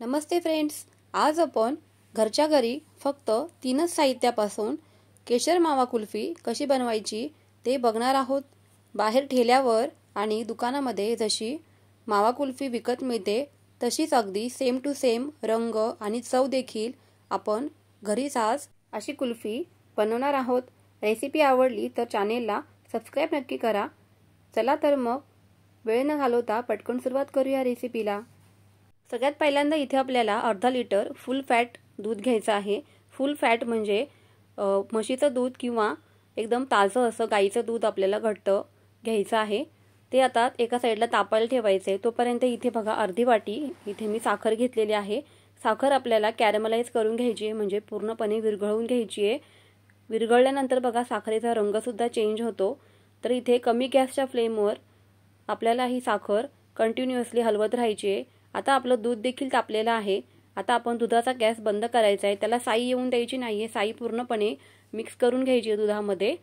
नमस्ते friends आज आपण घरच्या घरी फक्त तीनच साहित्यापासून केशर मावा कुल्फी कशी बनवायची ते बघणार आहोत बाहेर ठेल्यावर आणि दुकानामध्ये जशी मावा कुल्फी विकत मिळते तशीच अगदी सेम टू सेम रंग आणि चव देखील आपण घरीच आज अशी कुल्फी बनवणार आहोत रेसिपी आवडली तर चॅनेलला सबस्क्राईब नक्की करा चला तर मग वेळ न घालवता पटकन सुरुवात करूया रेसिपीला सगळ्यात पहिल्यांदा इथे आपल्याला अर्धा लिटर फुल फॅट दूध घ्यायचं आहे फुल फॅट म्हणजे म्हशीचं दूध किंवा एकदम ताजं असं गाईचं दूध आपल्याला घट्ट घ्यायचं आहे ते आता एका साईडला तापायला ठेवायचं आहे तोपर्यंत इथे बघा अर्धी वाटी इथे मी साखर घेतलेली आहे साखर आपल्याला कॅरमलाइज करून घ्यायची आहे म्हणजे पूर्णपणे विरघळून घ्यायची आहे विरघळल्यानंतर बघा साखरेचा रंगसुद्धा चेंज होतो तर इथे कमी गॅसच्या फ्लेमवर आपल्याला ही साखर कंटिन्युअसली हलवत राहायची आहे आता आपलं दूध देखील तापलेलं आहे आता आपण दुधाचा गॅस बंद करायचा आहे त्याला साई येऊन द्यायची नाही आहे साई पूर्णपणे मिक्स करून घ्यायची आहे दुधामध्ये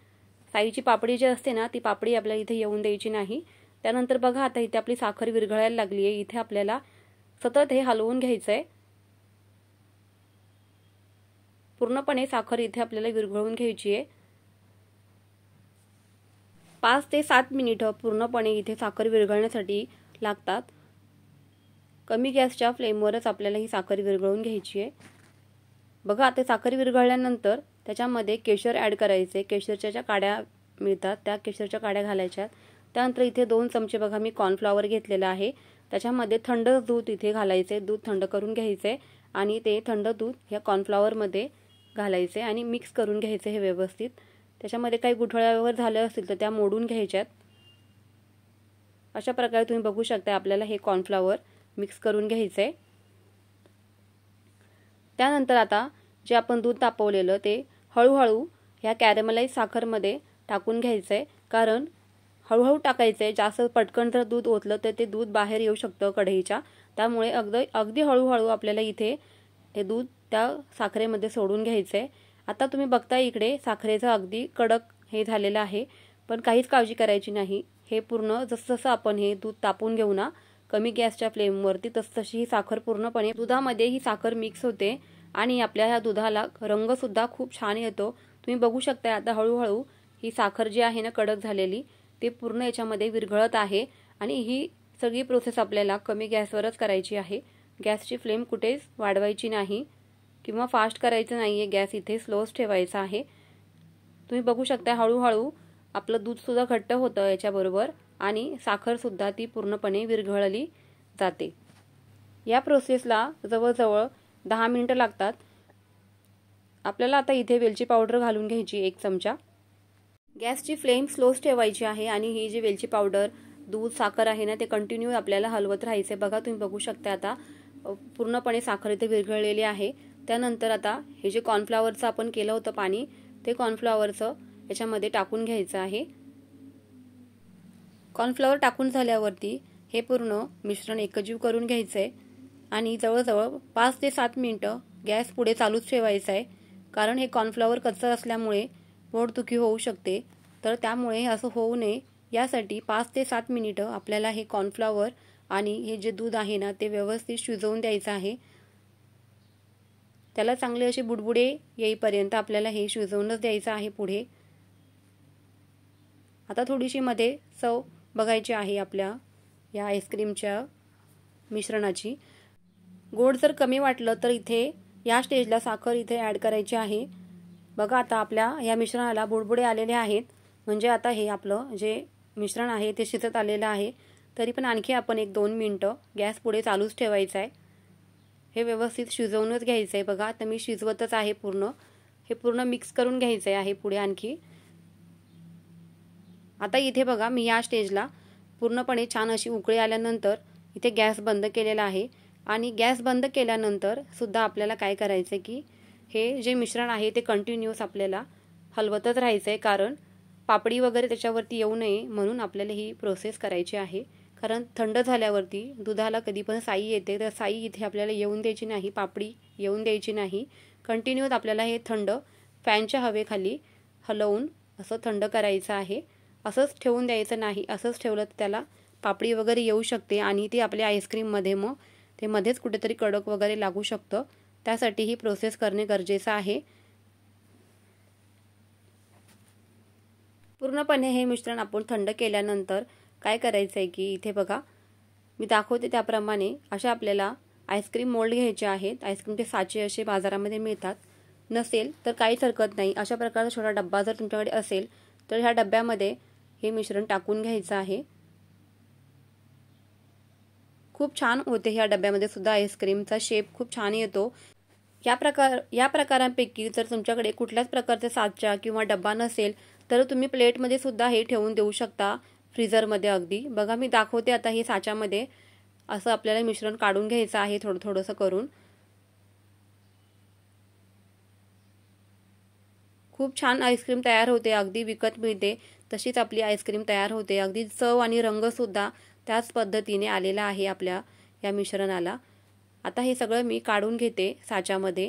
साईची पापडी जी असते ना ती पापडी आपल्याला इथे येऊन द्यायची नाही त्यानंतर बघा आता इथे आपली साखर विरघळायला लागली आहे इथे आपल्याला सतत हे हलवून घ्यायचं आहे पूर्णपणे साखर इथे आपल्याला विरघळून घ्यायची आहे पाच ते सात मिनिटं पूर्णपणे इथे साखर विरघळण्यासाठी लागतात कमी गॅसच्या फ्लेमवरच आपल्याला ही साखर विरघळून घ्यायची आहे बघा आता साखर विरघळल्यानंतर त्याच्यामध्ये केशर ॲड करायचे केशरच्या ज्या काड्या मिळतात त्या केशरच्या काड्या घालायच्यात त्यानंतर इथे दोन चमचे बघा मी कॉर्नफ्लॉवर घेतलेला आहे त्याच्यामध्ये थंड दूध इथे घालायचे दूध थंड करून घ्यायचे आणि ते थंड दूध ह्या कॉर्नफ्लॉवरमध्ये घालायचे आणि मिक्स करून घ्यायचे हे व्यवस्थित त्याच्यामध्ये काही गुठळ्यावर झालं असतील तर त्या मोडून घ्यायच्यात अशा प्रकारे तुम्ही बघू शकता आपल्याला हे कॉर्नफ्लॉवर मिक्स करून घ्यायचं आहे त्यानंतर आता जे आपण दूध तापवलेलं ते हळूहळू ह्या कॅरेमलाईज साखरमध्ये टाकून घ्यायचं आहे कारण हळूहळू टाकायचं आहे जास्त पटकन जर दूध ओतलं तर ते दूध बाहेर येऊ शकतं कढईच्या त्यामुळे अगदी अगदी हळूहळू आपल्याला इथे हे दूध त्या साखरेमध्ये सोडून घ्यायचं आता तुम्ही बघता इकडे साखरेचं अगदी कडक हे झालेलं आहे पण काहीच काळजी करायची नाही हे पूर्ण जसं जसं आपण हे दूध तापून घेऊ ना कमी गॅसच्या फ्लेमवरती तसतशी ही साखर पूर्णपणे दुधामध्ये ही साखर मिक्स होते आणि आपल्या ह्या दुधाला रंगसुद्धा खूप छान येतो तुम्ही बघू शकता आता हळूहळू ही साखर जी आहे ना कडक झालेली ते पूर्ण याच्यामध्ये विरघळत आहे आणि ही सगळी प्रोसेस आपल्याला कमी गॅसवरच करायची आहे गॅसची फ्लेम कुठेच वाढवायची नाही किंवा फास्ट करायचं नाही आहे गॅस इथे स्लोच ठेवायचा आहे तुम्ही बघू शकता हळूहळू आपलं दूधसुद्धा घट्ट होतं याच्याबरोबर आणि साखरसुद्धा ती पूर्णपणे विरघळली जाते या प्रोसेसला जवळजवळ दहा मिनटं लागतात आपल्याला आता इथे वेलची पावडर घालून घ्यायची एक चमचा गॅसची फ्लेम स्लोच ठेवायची आहे आणि ही जी वेलची पावडर दूध साखर आहे ना ते कंटिन्यू आपल्याला हलवत राहायचे बघा तुम्ही बघू शकता आता पूर्णपणे साखर इथे विरघळलेली आहे त्यानंतर आता हे जे कॉर्नफ्लावरचं आपण केलं होतं पाणी ते कॉर्नफ्लावरचं याच्यामध्ये टाकून घ्यायचं आहे कॉर्नफ्लॉवर टाकून झाल्यावरती हे पूर्ण मिश्रण एकजीव करून घ्यायचं आहे आणि जवळजवळ पाच ते सात मिनटं गॅस पुढे चालूच ठेवायचं आहे कारण हे कॉर्नफ्लॉवर कच्चं असल्यामुळे पोटदुखी होऊ शकते तर त्यामुळे असं होऊ नये यासाठी पाच ते सात मिनिटं आपल्याला हे कॉर्नफ्लॉवर आणि हे जे दूध आहे ना ते व्यवस्थित शिजवून द्यायचं आहे त्याला चांगले असे बुडबुडे येईपर्यंत आपल्याला हे शिजवूनच द्यायचं आहे पुढे आता थोडीशी मध्ये चव बघायची आहे आपल्या या आईस्क्रीमच्या मिश्रणाची गोड जर कमी वाटलं तर इथे या स्टेजला साखर इथे ॲड करायची आहे बघा आता आपल्या या मिश्रणाला बुडबुडे आलेले आहेत म्हणजे आता हे आपलं जे मिश्रण आहे ते शिजत आलेलं आहे तरी पण आणखी आपण एक दोन मिनटं गॅस पुढे चालूच ठेवायचा आहे हे व्यवस्थित शिजवूनच घ्यायचं आहे बघा आता मी शिजवतच आहे पूर्ण हे पूर्ण मिक्स करून घ्यायचं आहे पुढे आणखी आता इथे बघा मी या स्टेजला पूर्णपणे छान अशी उकळी आल्यानंतर इथे गॅस बंद केलेला आहे आणि गॅस बंद केल्यानंतर सुद्धा आपल्याला काय करायचं आहे की हे जे मिश्रण आहे ते कंटिन्युअस आपल्याला हलवतच राहायचं आहे कारण पापडी वगैरे त्याच्यावरती येऊ नये म्हणून आपल्याला ही प्रोसेस करायची आहे कारण थंड झाल्यावरती दुधाला कधी पण साई येते तर साई इथे आपल्याला येऊन द्यायची नाही पापडी येऊन द्यायची नाही कंटिन्युअस आपल्याला हे थंड फॅनच्या हवेखाली हलवून असं थंड करायचं आहे असंच ठेवून द्यायचं नाही असंच ठेवलं तर त्याला पापडी वगैरे येऊ शकते आणि ती आपल्या आईस्क्रीममध्ये मग ते मध्येच कुठेतरी कडक वगैरे लागू शकतं त्यासाठी ही प्रोसेस करणे गरजेचं आहे पूर्णपणे हे मिश्रण आपण थंड केल्यानंतर काय करायचं आहे की इथे बघा मी दाखवते त्याप्रमाणे अशा आपल्याला आईस्क्रीम मोल्ड घ्यायचे आहेत आईस्क्रीमचे साचे असे बाजारामध्ये मिळतात नसेल तर काहीच हरकत नाही अशा प्रकारचा छोटा डब्बा जर तुमच्याकडे असेल तर ह्या डब्यामध्ये हे मिश्रण टाकून घ्यायचं आहे खूप छान होते ह्या डब्यामध्ये सुद्धा आईस्क्रीमचा शेप खूप छान येतो या प्रकार या प्रकारांपैकी जर तुमच्याकडे कुठल्याच प्रकारचे साचा किंवा डब्बा नसेल तर तुम्ही प्लेटमध्ये सुद्धा हे ठेवून देऊ शकता फ्रीझरमध्ये अगदी बघा मी दाखवते आता हे साच्यामध्ये असं आपल्याला मिश्रण काढून घ्यायचं आहे थोडं थोडंसं करून खूप छान आईस्क्रीम तयार होते अगदी विकत मिळते तशीच आपली आईस्क्रीम तयार होते अगदी चव आणि रंगसुद्धा त्याच पद्धतीने आलेला आहे आपल्या या मिश्रणाला आता हे सगळं मी काढून घेते साच्यामध्ये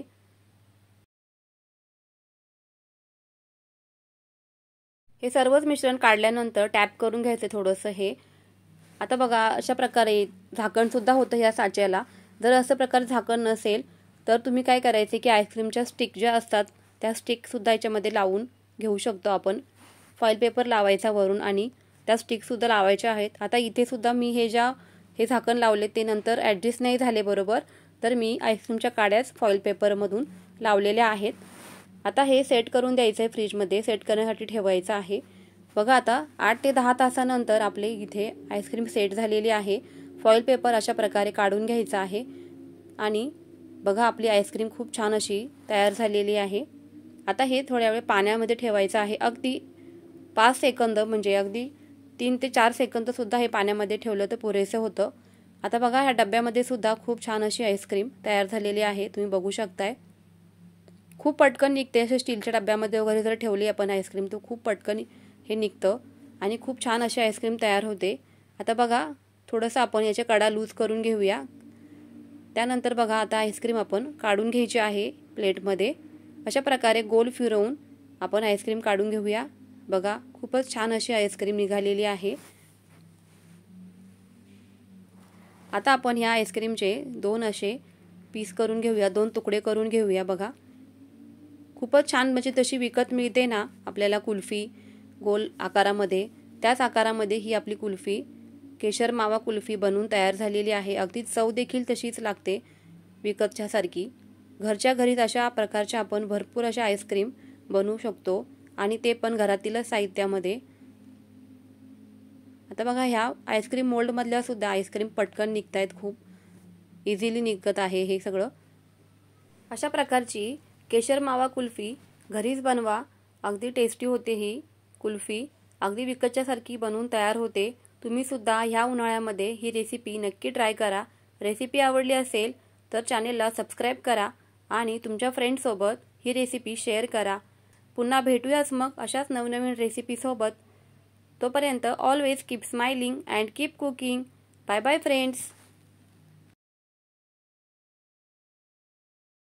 हे सर्वच मिश्रण काढल्यानंतर टॅप करून घ्यायचं थोडंसं हे आता बघा अशा प्रकारे झाकणसुद्धा होतं ह्या साच्याला जर असं प्रकार झाकण नसेल तर तुम्ही काय करायचे की आईस्क्रीमच्या स्टिक ज्या असतात त्या स्टिकसुद्धा याच्यामध्ये लावून घेऊ शकतो आपण फॉईल पेपर लावायचा वरून आणि त्या स्टिकसुद्धा लावायच्या आहेत आता इथेसुद्धा मी हे ज्या हे झाकण लावले ते नंतर ॲडजस्ट नाही झाले बरोबर तर मी आईस्क्रीमच्या काड्याच फॉईल पेपरमधून लावलेल्या आहेत आता हे सेट करून द्यायचं आहे फ्रीजमध्ये सेट करण्यासाठी ठेवायचं आहे बघा आता आठ ते दहा तासानंतर आपले इथे आईस्क्रीम सेट झालेली आहे फॉईल पेपर अशा प्रकारे काढून घ्यायचा आहे आणि बघा आपली आईस्क्रीम खूप छान अशी तयार झालेली आहे आता हे थोड्या वेळ पाण्यामध्ये ठेवायचं आहे अगदी पाच सेकंद म्हणजे अगदी तीन ते चार सेकंदसुद्धा हे पाण्यामध्ये ठेवलं तर पुरेसं होतं आता बघा ह्या डब्यामध्ये सुद्धा खूप छान अशी आईस्क्रीम तयार झालेली आहे तुम्ही बघू शकताय खूप पटकन निघते असे स्टीलच्या डब्यामध्ये वगैरे जर ठेवली आपण आईस्क्रीम तर खूप पटकन हे निघतं आणि खूप छान अशी आईस्क्रीम तयार होते आता बघा थोडंसं आपण याच्या कडा लूज करून घेऊया त्यानंतर बघा आता आईस्क्रीम आपण काढून घ्यायची आहे प्लेटमध्ये अशा प्रकारे गोल फिरवून आपण आईस्क्रीम काढून घेऊया बघा खूपच छान अशी आईस्क्रीम निघालेली आहे आता आपण ह्या आईस्क्रीमचे दोन असे पीस करून घेऊया दोन तुकडे करून घेऊया बघा खूपच छान म्हणजे तशी विकत मिळते ना आपल्याला कुल्फी गोल आकारामध्ये त्याच आकारामध्ये ही आपली कुल्फी केशर मावा कुल्फी बनवून तयार झालेली आहे अगदी चव देखील तशीच लागते विकतच्यासारखी घरच्या घरीच अशा प्रकारच्या आपण भरपूर अशा आईस्क्रीम बनवू शकतो आणि ते पण घरातीलच साहित्यामध्ये आता बघा ह्या आईस्क्रीम मोल्डमधल्या सुद्धा आईस्क्रीम पटकन निघत आहेत खूप इझिली निघत आहे हे सगळं अशा प्रकारची केशर मावा कुल्फी घरीच बनवा अगदी टेस्टी होते ही कुल्फी अगदी विकतच्यासारखी बनवून तयार होते तुम्ही सुद्धा ह्या उन्हाळ्यामध्ये ही रेसिपी नक्की ट्राय करा रेसिपी आवडली असेल तर चॅनेलला सबस्क्राईब करा आणि तुमच्या फ्रेंडसोबत ही रेसिपी शेअर करा पुन्हा भेटूयाच मग अशाच नवनवीन रेसिपीसोबत तोपर्यंत always keep smiling and keep cooking bye bye friends